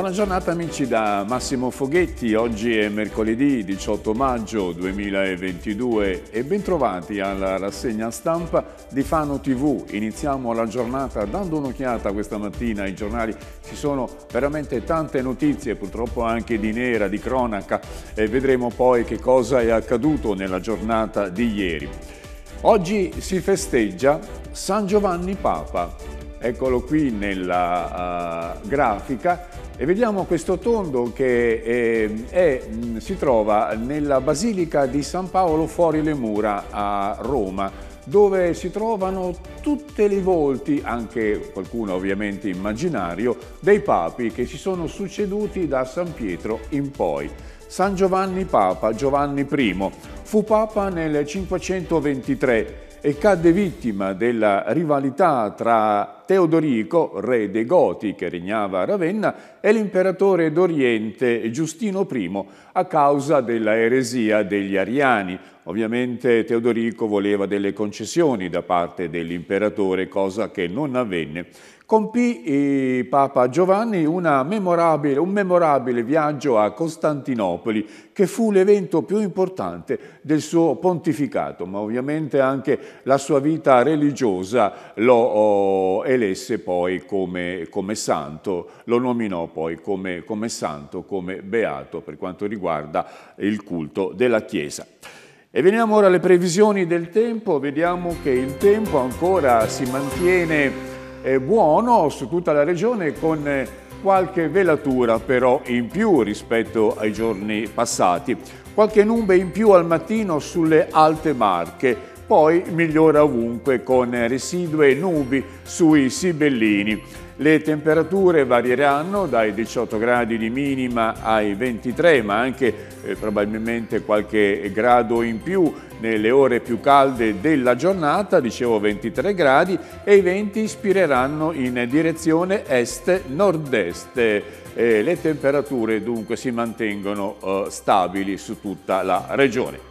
Buona giornata amici da Massimo Foghetti, oggi è mercoledì 18 maggio 2022 e bentrovati alla rassegna stampa di Fano TV. Iniziamo la giornata dando un'occhiata questa mattina ai giornali, ci sono veramente tante notizie, purtroppo anche di nera, di cronaca e vedremo poi che cosa è accaduto nella giornata di ieri. Oggi si festeggia San Giovanni Papa, eccolo qui nella uh, grafica, e vediamo questo tondo che eh, è, mm, si trova nella Basilica di San Paolo fuori le mura a Roma dove si trovano tutti i volti, anche qualcuno ovviamente immaginario, dei papi che si sono succeduti da San Pietro in poi. San Giovanni Papa, Giovanni I, fu papa nel 523 e cadde vittima della rivalità tra Teodorico, re dei Goti che regnava a Ravenna, e l'imperatore d'Oriente Giustino I a causa della eresia degli Ariani. Ovviamente Teodorico voleva delle concessioni da parte dell'imperatore, cosa che non avvenne compì Papa Giovanni memorabile, un memorabile viaggio a Costantinopoli, che fu l'evento più importante del suo pontificato, ma ovviamente anche la sua vita religiosa lo oh, elesse poi come, come, santo, lo nominò poi come, come santo, come beato per quanto riguarda il culto della Chiesa. E veniamo ora alle previsioni del tempo, vediamo che il tempo ancora si mantiene buono su tutta la regione con eh, qualche velatura però in più rispetto ai giorni passati, qualche nube in più al mattino sulle alte marche, poi migliora ovunque con residue e nubi sui Sibellini. Le temperature varieranno dai 18 gradi di minima ai 23, ma anche eh, probabilmente qualche grado in più nelle ore più calde della giornata, dicevo 23 gradi, e i venti ispireranno in direzione est-nord-est. Eh, le temperature dunque si mantengono eh, stabili su tutta la regione.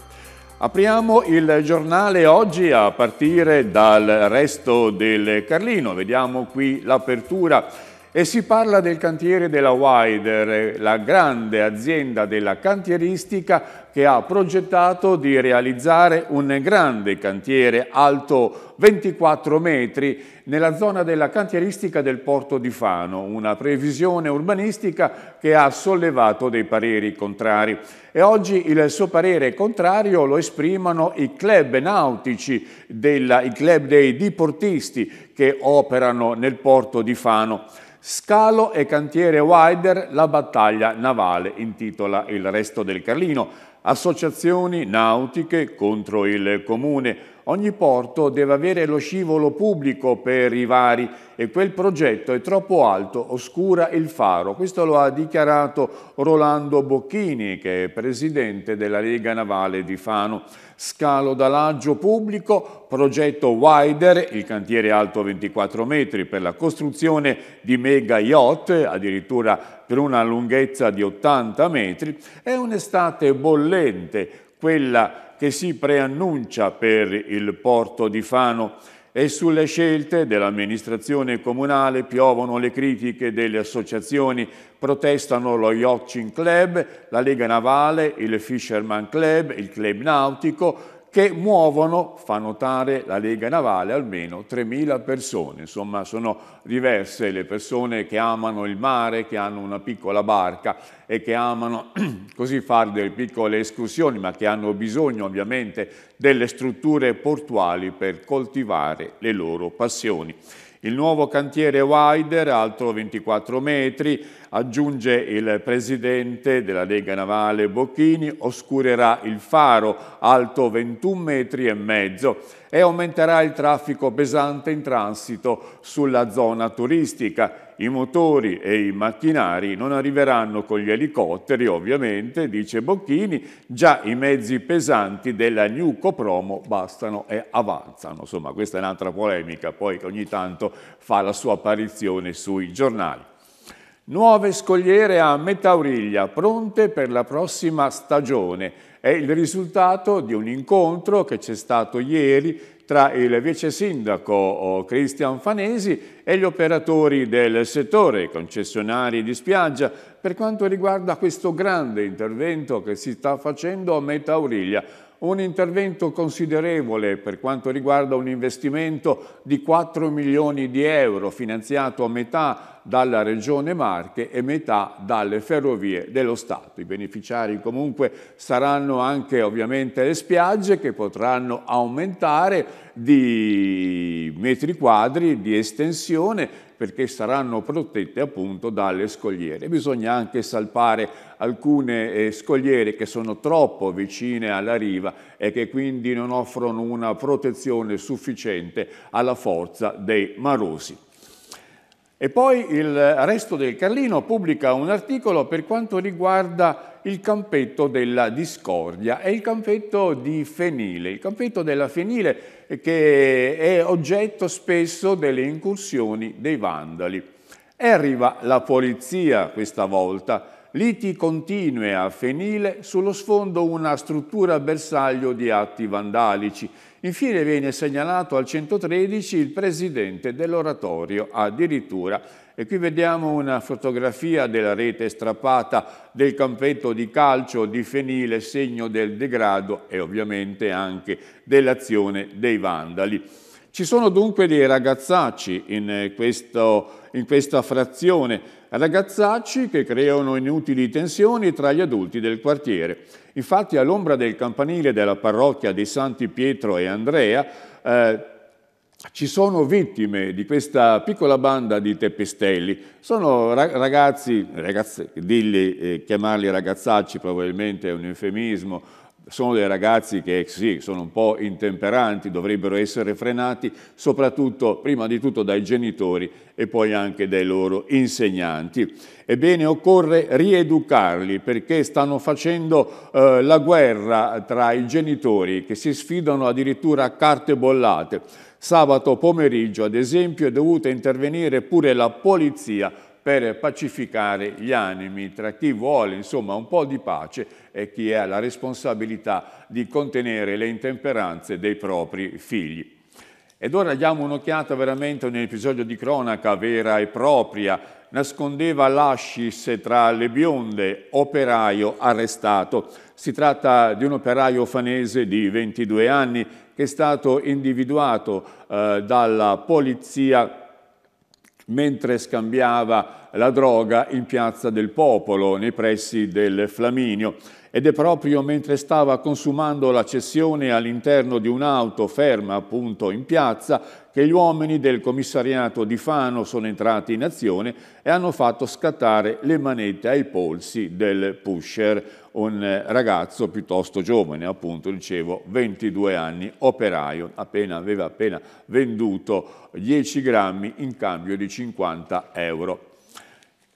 Apriamo il giornale oggi a partire dal resto del Carlino, vediamo qui l'apertura e si parla del cantiere della Wider, eh, la grande azienda della cantieristica che ha progettato di realizzare un grande cantiere alto 24 metri nella zona della cantieristica del porto di Fano, una previsione urbanistica che ha sollevato dei pareri contrari. E oggi il suo parere contrario lo esprimono i club nautici, della, i club dei diportisti che operano nel porto di Fano. Scalo e cantiere Wider, la battaglia navale, intitola il resto del Carlino. Associazioni nautiche contro il comune. Ogni porto deve avere lo scivolo pubblico per i vari e quel progetto è troppo alto, oscura il faro. Questo lo ha dichiarato Rolando Bocchini, che è presidente della Lega Navale di Fano. Scalo d'alaggio pubblico, progetto Wider, il cantiere alto 24 metri per la costruzione di mega yacht, addirittura per una lunghezza di 80 metri, è un'estate bollente, quella che si preannuncia per il porto di Fano e sulle scelte dell'amministrazione comunale piovono le critiche delle associazioni, protestano lo Yachting Club, la Lega Navale, il Fisherman Club, il Club Nautico, che muovono, fa notare la Lega Navale, almeno 3.000 persone. Insomma, sono diverse le persone che amano il mare, che hanno una piccola barca e che amano così fare delle piccole escursioni, ma che hanno bisogno ovviamente delle strutture portuali per coltivare le loro passioni. Il nuovo cantiere Wider, altro 24 metri, aggiunge il presidente della Lega Navale Bocchini, oscurerà il faro, alto 21 metri e mezzo, e aumenterà il traffico pesante in transito sulla zona turistica i motori e i macchinari non arriveranno con gli elicotteri, ovviamente, dice Bocchini, già i mezzi pesanti della New Copromo bastano e avanzano. Insomma, questa è un'altra polemica, poi che ogni tanto fa la sua apparizione sui giornali. Nuove scogliere a Metauriglia, pronte per la prossima stagione. È il risultato di un incontro che c'è stato ieri tra il vice sindaco Cristian Fanesi e gli operatori del settore, i concessionari di spiaggia, per quanto riguarda questo grande intervento che si sta facendo a Meta Auriglia un intervento considerevole per quanto riguarda un investimento di 4 milioni di euro finanziato a metà dalla Regione Marche e metà dalle Ferrovie dello Stato. I beneficiari comunque saranno anche ovviamente le spiagge che potranno aumentare di metri quadri di estensione perché saranno protette appunto dalle scogliere. Bisogna anche salpare alcune eh, scogliere che sono troppo vicine alla riva e che quindi non offrono una protezione sufficiente alla forza dei marosi. E poi il resto del Carlino pubblica un articolo per quanto riguarda il campetto della discordia e il campetto di Fenile. Il campetto della Fenile eh, che è oggetto spesso delle incursioni dei vandali. E arriva la polizia questa volta liti continue a Fenile, sullo sfondo una struttura bersaglio di atti vandalici. Infine viene segnalato al 113 il presidente dell'oratorio addirittura. E qui vediamo una fotografia della rete strappata del campetto di calcio di Fenile, segno del degrado e ovviamente anche dell'azione dei vandali. Ci sono dunque dei ragazzacci in, eh, questo, in questa frazione ragazzacci che creano inutili tensioni tra gli adulti del quartiere. Infatti all'ombra del campanile della parrocchia dei Santi Pietro e Andrea eh, ci sono vittime di questa piccola banda di teppistelli. Sono ragazzi, ragazzi dirgli, eh, chiamarli ragazzacci probabilmente è un eufemismo, sono dei ragazzi che sì, sono un po' intemperanti, dovrebbero essere frenati, soprattutto prima di tutto dai genitori e poi anche dai loro insegnanti. Ebbene, occorre rieducarli perché stanno facendo eh, la guerra tra i genitori che si sfidano addirittura a carte bollate. Sabato pomeriggio, ad esempio, è dovuta intervenire pure la polizia per pacificare gli animi tra chi vuole insomma un po' di pace e chi ha la responsabilità di contenere le intemperanze dei propri figli. Ed ora diamo un'occhiata veramente a un episodio di cronaca vera e propria. Nascondeva l'ascis tra le bionde, operaio arrestato. Si tratta di un operaio fanese di 22 anni che è stato individuato eh, dalla polizia mentre scambiava la droga in piazza del popolo, nei pressi del Flaminio ed è proprio mentre stava consumando la cessione all'interno di un'auto ferma appunto in piazza che gli uomini del commissariato di Fano sono entrati in azione e hanno fatto scattare le manette ai polsi del pusher, un ragazzo piuttosto giovane, appunto dicevo 22 anni, operaio, appena, aveva appena venduto 10 grammi in cambio di 50 euro.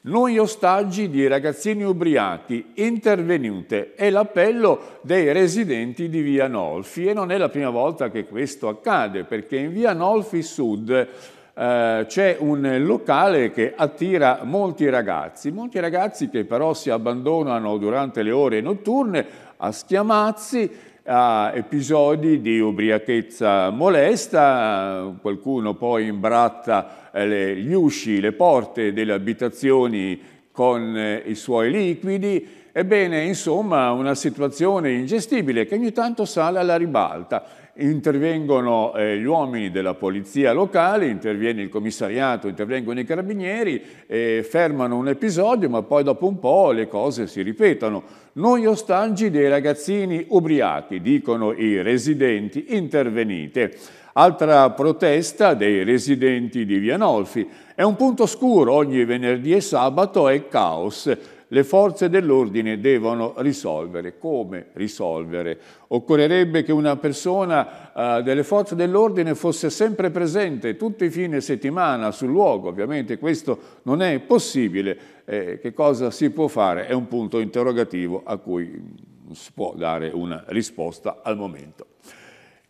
Noi ostaggi di ragazzini ubriachi, intervenute, è l'appello dei residenti di Via Nolfi e non è la prima volta che questo accade perché in Via Nolfi Sud eh, c'è un locale che attira molti ragazzi, molti ragazzi che però si abbandonano durante le ore notturne a schiamazzi, a episodi di ubriachezza molesta, qualcuno poi imbratta le, gli usci, le porte delle abitazioni con eh, i suoi liquidi, ebbene insomma una situazione ingestibile che ogni tanto sale alla ribalta. Intervengono eh, gli uomini della polizia locale, interviene il commissariato, intervengono i carabinieri, eh, fermano un episodio ma poi dopo un po' le cose si ripetono. Noi ostaggi dei ragazzini ubriachi, dicono i residenti, intervenite. Altra protesta dei residenti di Vianolfi. È un punto scuro ogni venerdì e sabato è caos. Le forze dell'ordine devono risolvere. Come risolvere? Occorrerebbe che una persona eh, delle forze dell'ordine fosse sempre presente tutti i fine settimana sul luogo. Ovviamente questo non è possibile. Eh, che cosa si può fare? È un punto interrogativo a cui mm, si può dare una risposta al momento.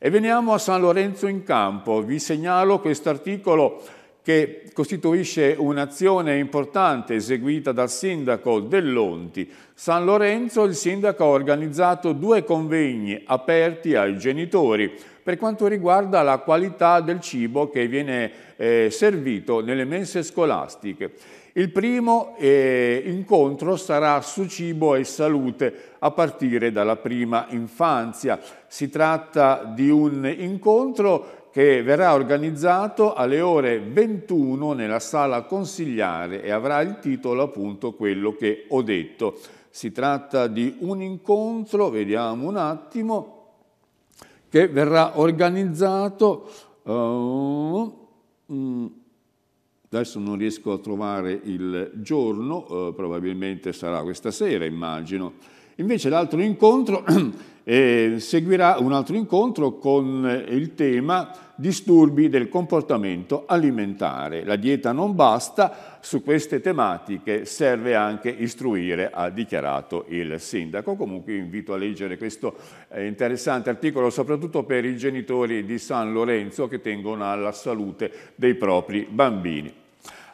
E veniamo a San Lorenzo in Campo. Vi segnalo quest'articolo che costituisce un'azione importante eseguita dal sindaco Dell'Onti. San Lorenzo, il sindaco ha organizzato due convegni aperti ai genitori per quanto riguarda la qualità del cibo che viene eh, servito nelle mense scolastiche. Il primo eh, incontro sarà su cibo e salute a partire dalla prima infanzia. Si tratta di un incontro che verrà organizzato alle ore 21 nella sala consigliare e avrà il titolo appunto quello che ho detto. Si tratta di un incontro, vediamo un attimo, che verrà organizzato... Uh, Adesso non riesco a trovare il giorno, eh, probabilmente sarà questa sera, immagino. Invece l'altro incontro eh, seguirà un altro incontro con eh, il tema disturbi del comportamento alimentare. La dieta non basta, su queste tematiche serve anche istruire, ha dichiarato il sindaco. Comunque invito a leggere questo eh, interessante articolo soprattutto per i genitori di San Lorenzo che tengono alla salute dei propri bambini.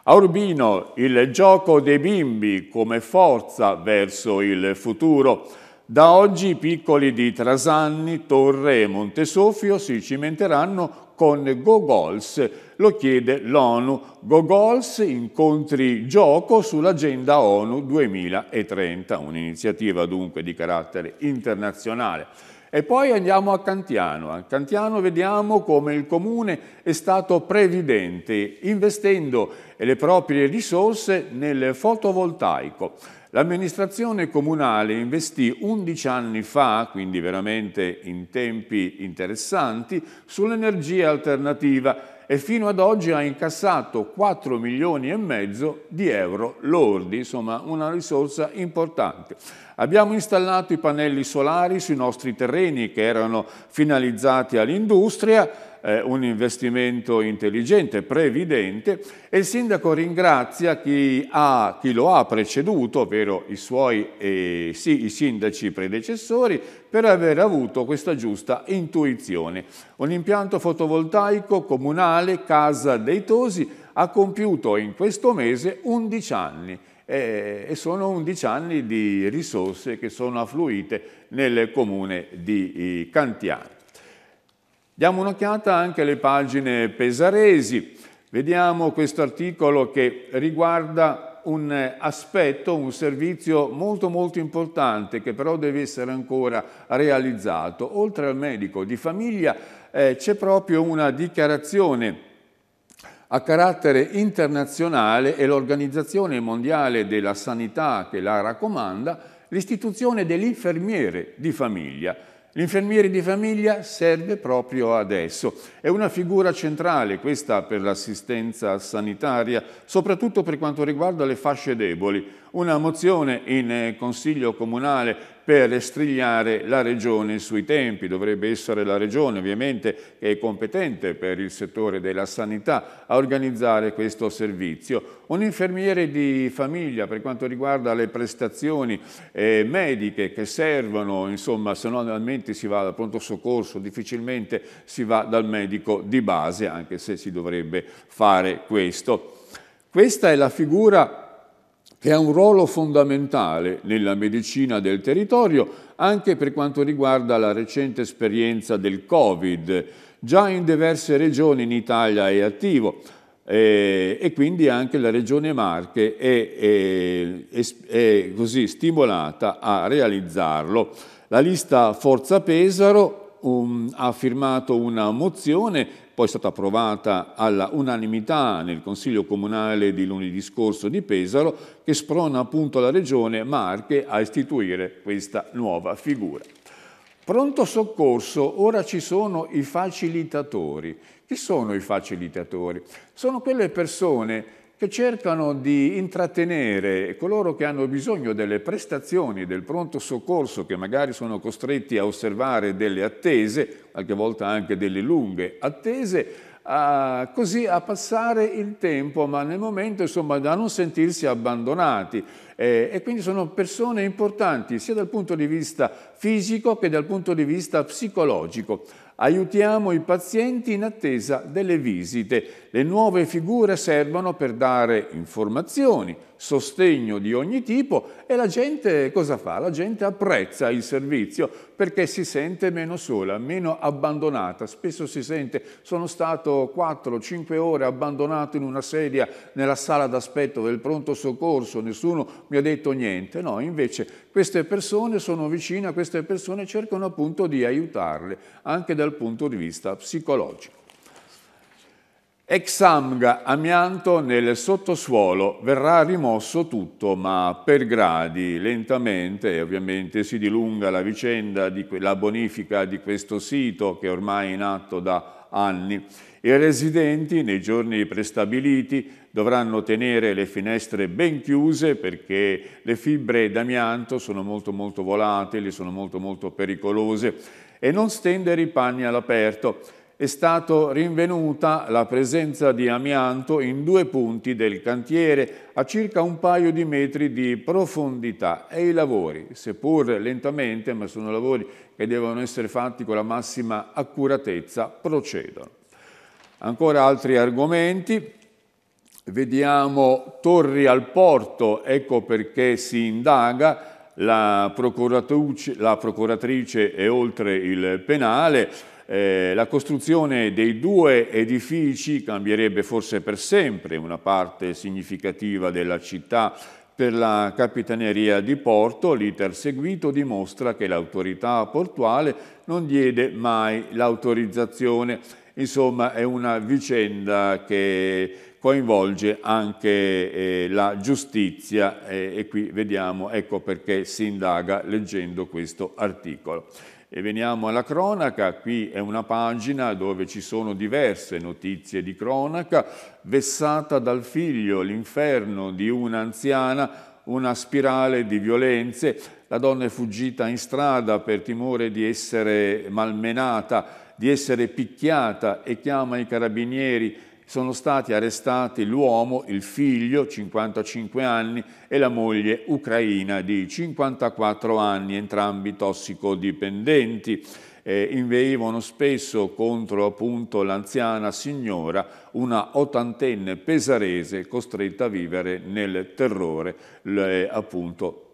A Urbino il gioco dei bimbi come forza verso il futuro. Da oggi i piccoli di Trasanni, Torre e Montesofio si cimenteranno con Go Goals, lo chiede l'ONU. Go Goals incontri gioco sull'agenda ONU 2030, un'iniziativa dunque di carattere internazionale. E poi andiamo a Cantiano. A Cantiano vediamo come il comune è stato previdente, investendo le proprie risorse nel fotovoltaico. L'amministrazione comunale investì 11 anni fa, quindi veramente in tempi interessanti, sull'energia alternativa e fino ad oggi ha incassato 4 milioni e mezzo di euro lordi, insomma una risorsa importante. Abbiamo installato i pannelli solari sui nostri terreni che erano finalizzati all'industria, eh, un investimento intelligente, previdente e il sindaco ringrazia chi, ha, chi lo ha preceduto, ovvero i suoi eh, sì, i sindaci predecessori, per aver avuto questa giusta intuizione. Un impianto fotovoltaico comunale Casa dei Tosi ha compiuto in questo mese 11 anni e sono 11 anni di risorse che sono affluite nel comune di eh, Cantiano. Diamo un'occhiata anche alle pagine pesaresi. Vediamo questo articolo che riguarda un eh, aspetto, un servizio molto molto importante che però deve essere ancora realizzato. Oltre al medico di famiglia eh, c'è proprio una dichiarazione a carattere internazionale e l'Organizzazione Mondiale della Sanità che la raccomanda, l'istituzione dell'infermiere di famiglia L'infermiere di famiglia serve proprio adesso. È una figura centrale questa per l'assistenza sanitaria, soprattutto per quanto riguarda le fasce deboli. Una mozione in eh, Consiglio Comunale per strigliare la Regione sui tempi. Dovrebbe essere la Regione, ovviamente, che è competente per il settore della sanità a organizzare questo servizio. Un infermiere di famiglia per quanto riguarda le prestazioni eh, mediche che servono, insomma, se no normalmente si va dal pronto soccorso, difficilmente si va dal medico di base, anche se si dovrebbe fare questo. Questa è la figura che ha un ruolo fondamentale nella medicina del territorio anche per quanto riguarda la recente esperienza del Covid. Già in diverse regioni in Italia è attivo eh, e quindi anche la regione Marche è, è, è così stimolata a realizzarlo. La lista Forza Pesaro Um, ha firmato una mozione poi è stata approvata alla unanimità nel Consiglio Comunale di lunedì scorso di Pesaro, che sprona appunto la Regione Marche a istituire questa nuova figura. Pronto soccorso, ora ci sono i facilitatori. Chi sono i facilitatori? Sono quelle persone che cercano di intrattenere coloro che hanno bisogno delle prestazioni del pronto soccorso, che magari sono costretti a osservare delle attese, qualche volta anche delle lunghe attese, a, così a passare il tempo, ma nel momento insomma da non sentirsi abbandonati. Eh, e quindi sono persone importanti sia dal punto di vista fisico che dal punto di vista psicologico. Aiutiamo i pazienti in attesa delle visite. Le nuove figure servono per dare informazioni, sostegno di ogni tipo e la gente cosa fa? La gente apprezza il servizio perché si sente meno sola, meno abbandonata. Spesso si sente sono stato 4-5 ore abbandonato in una sedia nella sala d'aspetto del pronto soccorso, nessuno mi ha detto niente. No, invece queste persone sono vicine a queste persone e cercano appunto di aiutarle anche dal punto di vista psicologico. Examga amianto nel sottosuolo verrà rimosso tutto ma per gradi, lentamente e ovviamente si dilunga la vicenda di la bonifica di questo sito che è ormai in atto da anni. I residenti nei giorni prestabiliti dovranno tenere le finestre ben chiuse perché le fibre d'amianto sono molto molto volatili, sono molto molto pericolose e non stendere i panni all'aperto è stata rinvenuta la presenza di amianto in due punti del cantiere a circa un paio di metri di profondità e i lavori, seppur lentamente, ma sono lavori che devono essere fatti con la massima accuratezza, procedono. Ancora altri argomenti, vediamo Torri al Porto, ecco perché si indaga, la procuratrice, la procuratrice è oltre il penale, eh, la costruzione dei due edifici cambierebbe forse per sempre una parte significativa della città per la Capitaneria di Porto, l'iter seguito dimostra che l'autorità portuale non diede mai l'autorizzazione. Insomma, è una vicenda che coinvolge anche eh, la giustizia eh, e qui vediamo, ecco perché si indaga leggendo questo articolo. E veniamo alla cronaca, qui è una pagina dove ci sono diverse notizie di cronaca, vessata dal figlio, l'inferno di un'anziana, una spirale di violenze, la donna è fuggita in strada per timore di essere malmenata, di essere picchiata e chiama i carabinieri sono stati arrestati l'uomo, il figlio, 55 anni, e la moglie ucraina di 54 anni, entrambi tossicodipendenti. Eh, inveivano spesso contro appunto l'anziana signora, una ottantenne pesarese costretta a vivere nel terrore, le, appunto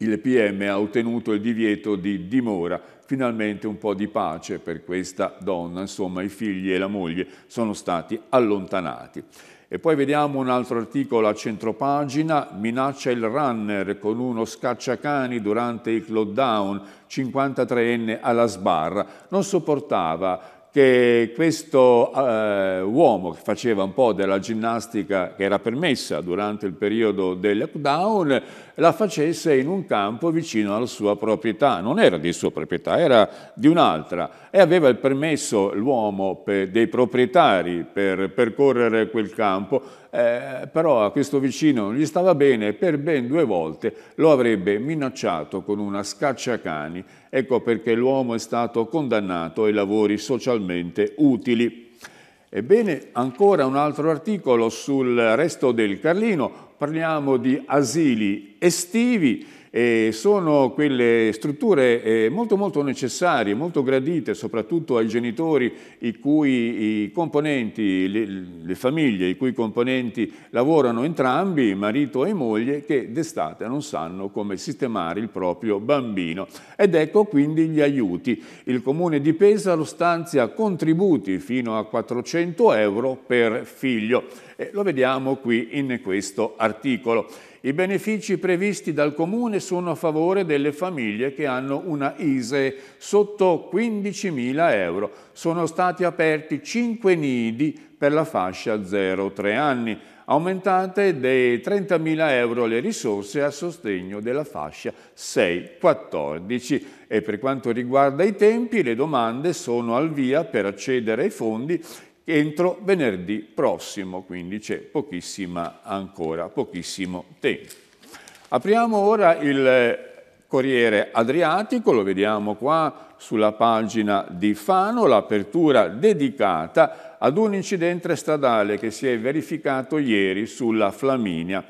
il PM ha ottenuto il divieto di dimora finalmente un po' di pace per questa donna, insomma i figli e la moglie sono stati allontanati. E poi vediamo un altro articolo a centropagina, minaccia il runner con uno scacciacani durante il lockdown, 53enne alla sbarra, non sopportava che questo eh, uomo che faceva un po' della ginnastica che era permessa durante il periodo del lockdown, la facesse in un campo vicino alla sua proprietà. Non era di sua proprietà, era di un'altra. E aveva il permesso l'uomo dei proprietari per percorrere quel campo, eh, però a questo vicino non gli stava bene e per ben due volte lo avrebbe minacciato con una scacciacani Ecco perché l'uomo è stato condannato ai lavori socialmente utili. Ebbene, ancora un altro articolo sul resto del Carlino, parliamo di asili estivi eh, sono quelle strutture eh, molto molto necessarie, molto gradite soprattutto ai genitori i cui i componenti, le, le, famiglie i cui componenti lavorano entrambi, marito e moglie, che d'estate non sanno come sistemare il proprio bambino. Ed ecco quindi gli aiuti. Il comune di Pesaro stanzia contributi fino a 400 euro per figlio. Eh, lo vediamo qui in questo articolo. I benefici previsti dal Comune sono a favore delle famiglie che hanno una ISE sotto 15.000 euro. Sono stati aperti 5 nidi per la fascia 0-3 anni. Aumentate dei 30.000 euro le risorse a sostegno della fascia 6-14. E per quanto riguarda i tempi, le domande sono al via per accedere ai fondi entro venerdì prossimo, quindi c'è pochissima ancora, pochissimo tempo. Apriamo ora il Corriere Adriatico, lo vediamo qua sulla pagina di Fano, l'apertura dedicata ad un incidente stradale che si è verificato ieri sulla Flaminia.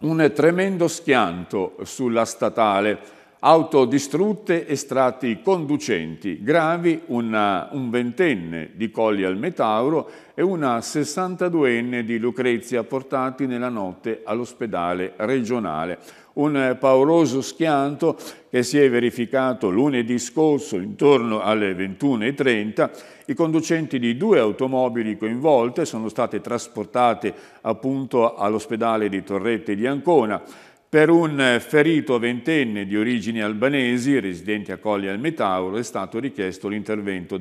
Un tremendo schianto sulla statale autodistrutte e strati conducenti gravi, una, un ventenne di Colli al Metauro e una 62enne di Lucrezia portati nella notte all'ospedale regionale. Un pauroso schianto che si è verificato lunedì scorso intorno alle 21.30. I conducenti di due automobili coinvolte sono state trasportate appunto all'ospedale di Torrette di Ancona. Per un eh, ferito ventenne di origini albanesi, residente a Colli al Metauro, è stato richiesto l'intervento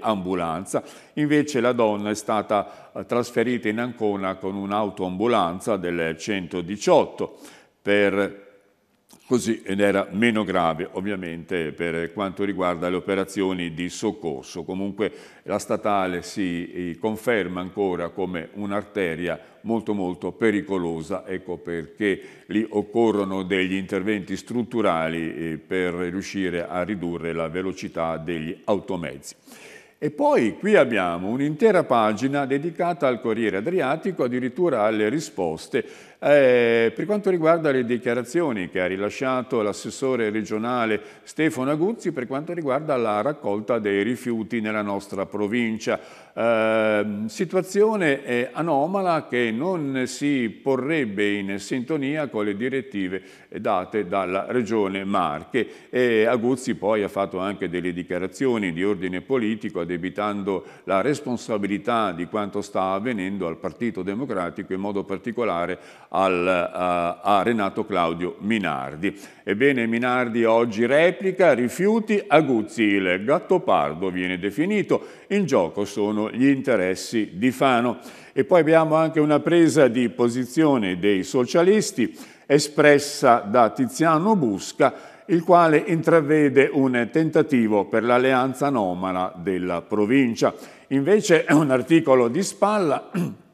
Ambulanza. Invece la donna è stata eh, trasferita in Ancona con un'autoambulanza del 118. Per così ed era meno grave ovviamente per quanto riguarda le operazioni di soccorso. Comunque la statale si eh, conferma ancora come un'arteria molto molto pericolosa, ecco perché lì occorrono degli interventi strutturali eh, per riuscire a ridurre la velocità degli automezzi. E poi qui abbiamo un'intera pagina dedicata al Corriere Adriatico, addirittura alle risposte eh, per quanto riguarda le dichiarazioni che ha rilasciato l'assessore regionale Stefano Aguzzi per quanto riguarda la raccolta dei rifiuti nella nostra provincia, eh, situazione anomala che non si porrebbe in sintonia con le direttive date dalla Regione Marche. E Aguzzi poi ha fatto anche delle dichiarazioni di ordine politico addebitando la responsabilità di quanto sta avvenendo al Partito Democratico, in modo particolare al, a, eh, a Renato Claudio Minardi. Ebbene, Minardi oggi replica, rifiuti, Aguzzi il gattopardo viene definito, in gioco sono gli interessi di Fano. E poi abbiamo anche una presa di posizione dei socialisti espressa da Tiziano Busca il quale intravede un tentativo per l'alleanza anomala della provincia. Invece è un articolo di spalla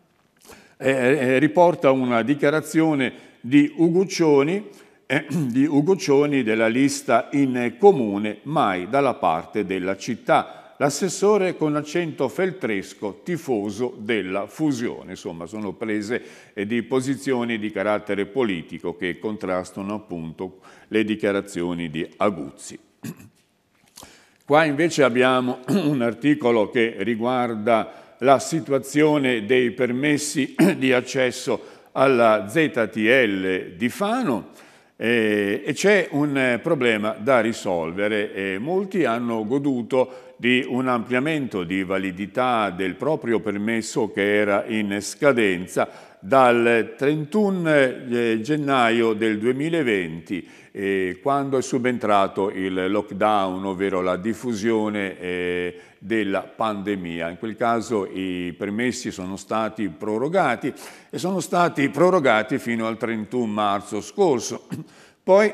Eh, eh, riporta una dichiarazione di Uguccioni, eh, di Uguccioni della lista in comune, mai dalla parte della città l'assessore con accento feltresco, tifoso della fusione. Insomma, sono prese eh, di posizioni di carattere politico che contrastano appunto le dichiarazioni di Aguzzi. Qua invece abbiamo un articolo che riguarda la situazione dei permessi di accesso alla ZTL di Fano eh, e c'è un eh, problema da risolvere. Eh, molti hanno goduto di un ampliamento di validità del proprio permesso che era in scadenza dal 31 gennaio del 2020 eh, quando è subentrato il lockdown, ovvero la diffusione eh, della pandemia. In quel caso i permessi sono stati prorogati e sono stati prorogati fino al 31 marzo scorso. Poi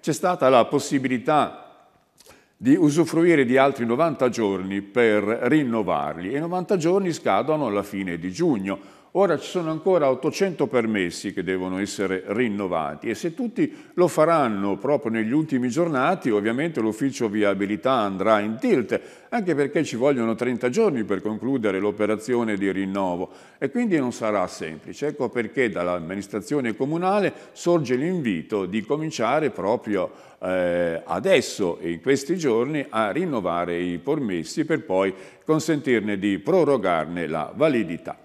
c'è stata la possibilità di usufruire di altri 90 giorni per rinnovarli e i 90 giorni scadono alla fine di giugno. Ora ci sono ancora 800 permessi che devono essere rinnovati e se tutti lo faranno proprio negli ultimi giornati, ovviamente l'ufficio viabilità andrà in tilt, anche perché ci vogliono 30 giorni per concludere l'operazione di rinnovo e quindi non sarà semplice. Ecco perché dall'amministrazione comunale sorge l'invito di cominciare proprio eh, adesso e in questi giorni a rinnovare i permessi per poi consentirne di prorogarne la validità.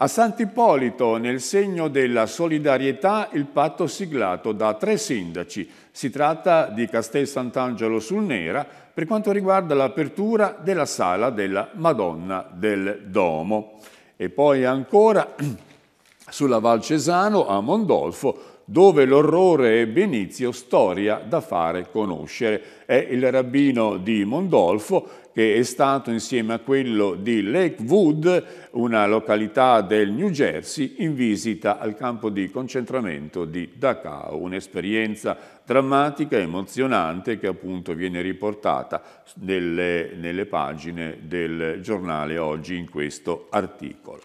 A Sant'Ippolito, nel segno della solidarietà, il patto siglato da tre sindaci. Si tratta di Castel Sant'Angelo sul Nera per quanto riguarda l'apertura della sala della Madonna del Domo. E poi ancora sulla Val Cesano a Mondolfo, dove l'orrore ebbe inizio, storia da fare conoscere. È il rabbino di Mondolfo che è stato insieme a quello di Lakewood, una località del New Jersey, in visita al campo di concentramento di Dachau, un'esperienza drammatica, emozionante che appunto viene riportata nelle, nelle pagine del giornale oggi in questo articolo.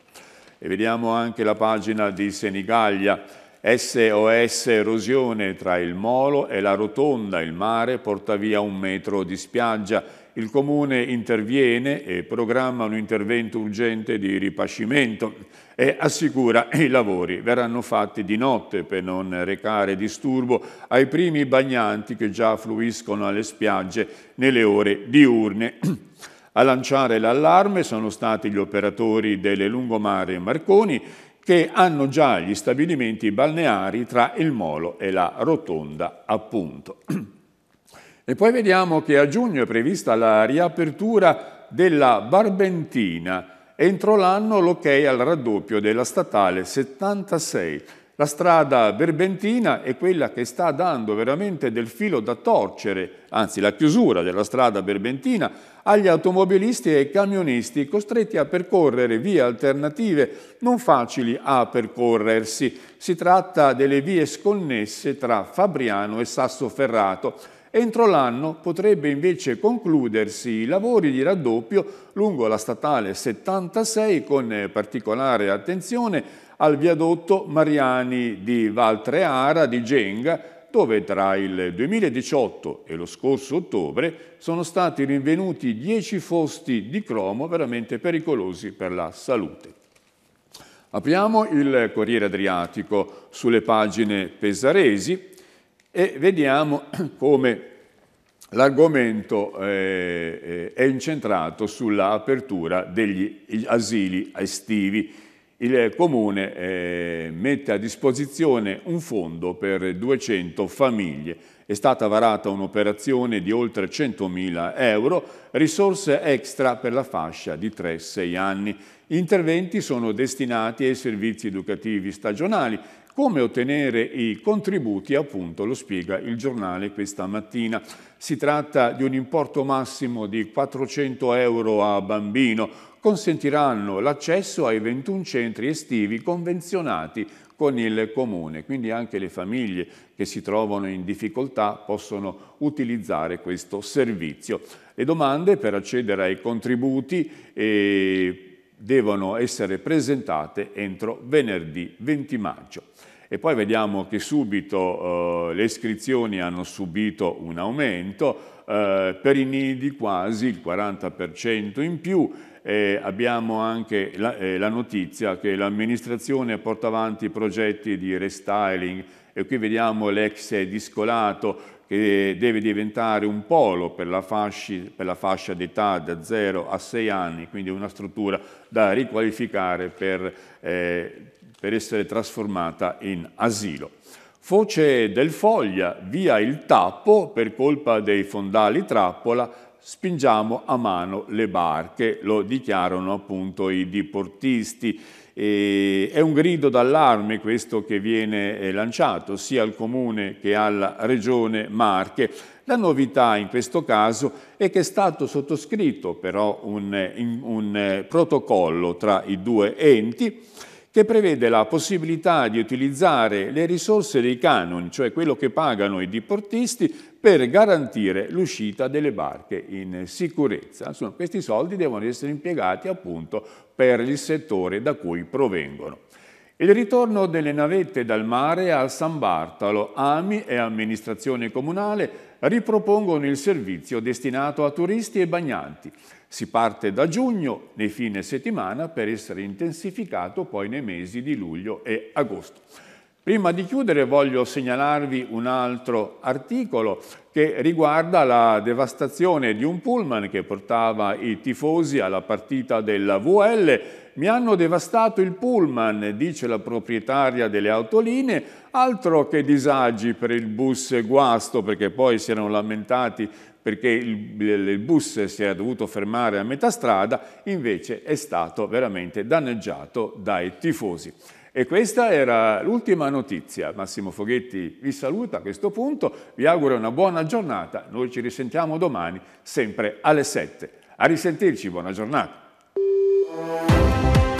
E vediamo anche la pagina di Senigallia. SOS erosione tra il molo e la rotonda, il mare porta via un metro di spiaggia il Comune interviene e programma un intervento urgente di ripascimento e assicura i lavori verranno fatti di notte per non recare disturbo ai primi bagnanti che già fluiscono alle spiagge nelle ore diurne. A lanciare l'allarme sono stati gli operatori delle lungomare Marconi che hanno già gli stabilimenti balneari tra il Molo e la Rotonda, appunto. E poi vediamo che a giugno è prevista la riapertura della Barbentina. Entro l'anno l'ok al raddoppio della statale 76. La strada berbentina è quella che sta dando veramente del filo da torcere, anzi la chiusura della strada berbentina, agli automobilisti e ai camionisti costretti a percorrere vie alternative non facili a percorrersi. Si tratta delle vie sconnesse tra Fabriano e Sassoferrato Entro l'anno potrebbe invece concludersi i lavori di raddoppio lungo la statale 76 con particolare attenzione al viadotto Mariani di Valtreara di Genga dove tra il 2018 e lo scorso ottobre sono stati rinvenuti 10 fosti di cromo veramente pericolosi per la salute. Apriamo il Corriere Adriatico sulle pagine pesaresi e vediamo come l'argomento eh, eh è incentrato sull'apertura degli asili estivi. Il comune eh, mette a disposizione un fondo per 200 famiglie. È stata varata un'operazione di oltre 100.000 euro, risorse extra per la fascia di 3-6 anni. Gli interventi sono destinati ai servizi educativi stagionali come ottenere i contributi, appunto, lo spiega il giornale questa mattina. Si tratta di un importo massimo di 400 euro a bambino. Consentiranno l'accesso ai 21 centri estivi convenzionati con il comune, quindi anche le famiglie che si trovano in difficoltà possono utilizzare questo servizio. Le domande per accedere ai contributi e eh, devono essere presentate entro venerdì 20 maggio. E poi vediamo che subito eh, le iscrizioni hanno subito un aumento, eh, per i nidi quasi il 40% in più, eh, abbiamo anche la, eh, la notizia che l'amministrazione porta avanti progetti di restyling e qui vediamo l'ex discolato che deve diventare un polo per la, fasci, per la fascia d'età da 0 a 6 anni, quindi una struttura da riqualificare per, eh, per essere trasformata in asilo. Foce del Foglia, via il tappo, per colpa dei fondali trappola, spingiamo a mano le barche, lo dichiarano appunto i diportisti. E è un grido d'allarme questo che viene eh, lanciato sia al Comune che alla Regione Marche. La novità in questo caso è che è stato sottoscritto però un, un eh, protocollo tra i due enti che prevede la possibilità di utilizzare le risorse dei canoni, cioè quello che pagano i diportisti, per garantire l'uscita delle barche in sicurezza. Insomma, questi soldi devono essere impiegati appunto per il settore da cui provengono. Il ritorno delle navette dal mare a San Bartolo, AMI e amministrazione comunale ripropongono il servizio destinato a turisti e bagnanti. Si parte da giugno, nei fine settimana, per essere intensificato poi nei mesi di luglio e agosto. Prima di chiudere voglio segnalarvi un altro articolo che riguarda la devastazione di un pullman che portava i tifosi alla partita della VL. Mi hanno devastato il pullman, dice la proprietaria delle autoline, altro che disagi per il bus guasto, perché poi si erano lamentati perché il, il, bus si era dovuto fermare a metà strada, invece è stato veramente danneggiato dai tifosi. E questa era l'ultima notizia. Massimo Foghetti vi saluta a questo punto, vi auguro una buona giornata, noi ci risentiamo domani sempre alle 7. A risentirci, buona giornata.